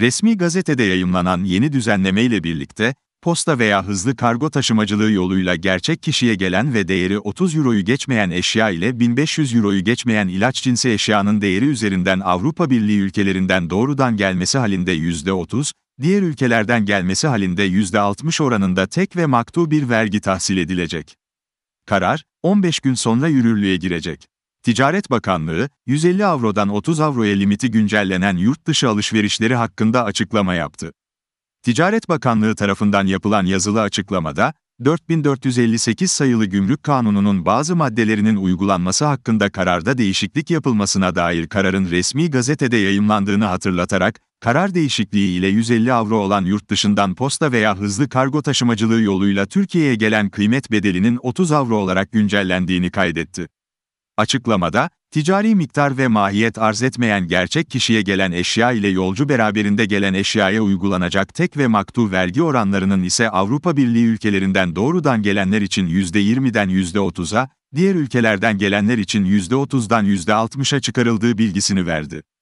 Resmi gazetede yayımlanan yeni düzenleme ile birlikte, posta veya hızlı kargo taşımacılığı yoluyla gerçek kişiye gelen ve değeri 30 euroyu geçmeyen eşya ile 1500 euroyu geçmeyen ilaç cinsi eşyanın değeri üzerinden Avrupa Birliği ülkelerinden doğrudan gelmesi halinde %30, diğer ülkelerden gelmesi halinde %60 oranında tek ve maktu bir vergi tahsil edilecek. Karar, 15 gün sonra yürürlüğe girecek. Ticaret Bakanlığı, 150 avrodan 30 avroya limiti güncellenen yurt dışı alışverişleri hakkında açıklama yaptı. Ticaret Bakanlığı tarafından yapılan yazılı açıklamada, 4458 sayılı Gümrük Kanunu'nun bazı maddelerinin uygulanması hakkında kararda değişiklik yapılmasına dair kararın resmi gazetede yayınlandığını hatırlatarak, karar değişikliği ile 150 avro olan yurt dışından posta veya hızlı kargo taşımacılığı yoluyla Türkiye'ye gelen kıymet bedelinin 30 avro olarak güncellendiğini kaydetti. Açıklamada, ticari miktar ve mahiyet arz etmeyen gerçek kişiye gelen eşya ile yolcu beraberinde gelen eşyaya uygulanacak tek ve maktu vergi oranlarının ise Avrupa Birliği ülkelerinden doğrudan gelenler için %20'den %30'a, diğer ülkelerden gelenler için %30'dan %60'a çıkarıldığı bilgisini verdi.